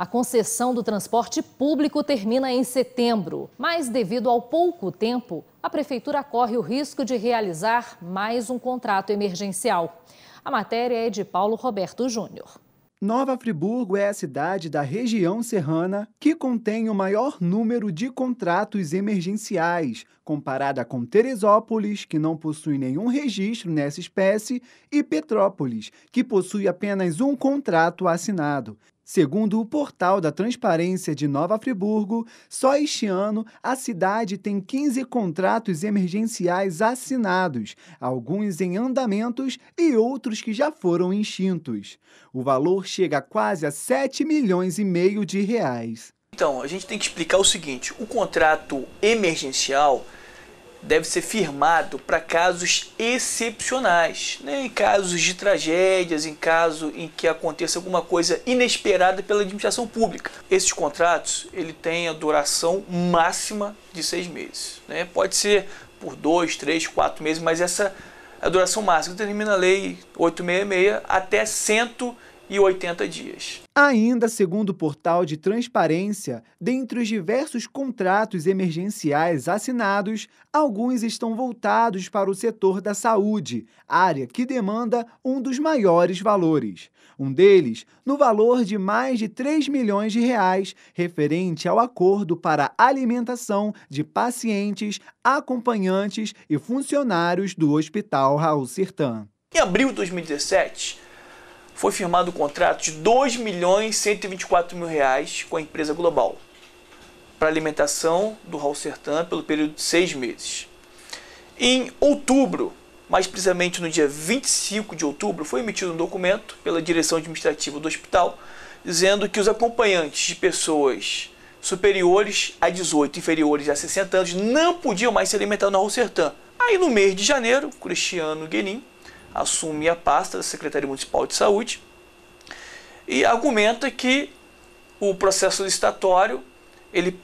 A concessão do transporte público termina em setembro, mas devido ao pouco tempo, a prefeitura corre o risco de realizar mais um contrato emergencial. A matéria é de Paulo Roberto Júnior. Nova Friburgo é a cidade da região serrana que contém o maior número de contratos emergenciais, comparada com Teresópolis, que não possui nenhum registro nessa espécie, e Petrópolis, que possui apenas um contrato assinado. Segundo o portal da Transparência de Nova Friburgo, só este ano a cidade tem 15 contratos emergenciais assinados, alguns em andamentos e outros que já foram extintos. O valor chega quase a 7 milhões e meio de reais. Então, a gente tem que explicar o seguinte: o contrato emergencial deve ser firmado para casos excepcionais, né? em casos de tragédias, em caso em que aconteça alguma coisa inesperada pela administração pública. Esses contratos ele tem a duração máxima de seis meses. Né? Pode ser por dois, três, quatro meses, mas essa é a duração máxima. Determina a lei 866 até 100 e 80 dias. Ainda segundo o portal de transparência, dentre os diversos contratos emergenciais assinados, alguns estão voltados para o setor da saúde, área que demanda um dos maiores valores. Um deles, no valor de mais de 3 milhões de reais, referente ao acordo para alimentação de pacientes, acompanhantes e funcionários do Hospital Raul Sertan. Em abril de 2017, foi firmado um contrato de 2 milhões 124 mil reais com a empresa Global para alimentação do Raul Sertan pelo período de seis meses. Em outubro, mais precisamente no dia 25 de outubro, foi emitido um documento pela direção administrativa do hospital dizendo que os acompanhantes de pessoas superiores a 18, inferiores a 60 anos, não podiam mais se alimentar no Raul Sertan. Aí no mês de janeiro, Cristiano Guenin assume a pasta da Secretaria Municipal de Saúde e argumenta que o processo licitatório ele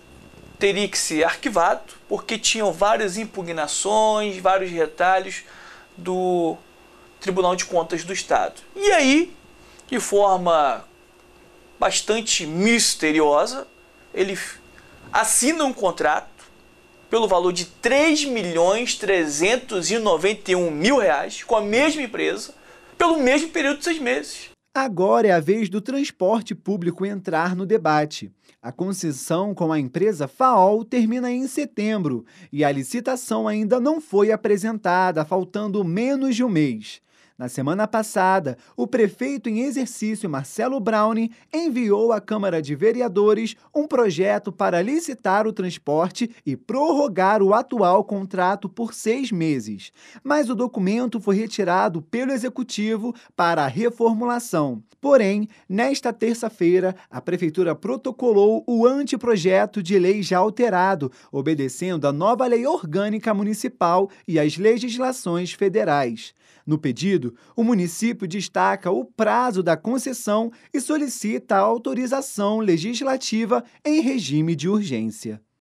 teria que ser arquivado porque tinham várias impugnações, vários retalhos do Tribunal de Contas do Estado. E aí, de forma bastante misteriosa, ele assina um contrato pelo valor de 3 milhões 391 mil reais com a mesma empresa pelo mesmo período de seis meses. Agora é a vez do transporte público entrar no debate. A concessão com a empresa FAOL termina em setembro e a licitação ainda não foi apresentada, faltando menos de um mês. Na semana passada, o prefeito em exercício Marcelo Browning enviou à Câmara de Vereadores um projeto para licitar o transporte e prorrogar o atual contrato por seis meses. Mas o documento foi retirado pelo Executivo para a reformulação. Porém, nesta terça-feira, a Prefeitura protocolou o anteprojeto de lei já alterado, obedecendo à nova lei orgânica municipal e às legislações federais. No pedido, o município destaca o prazo da concessão e solicita autorização legislativa em regime de urgência.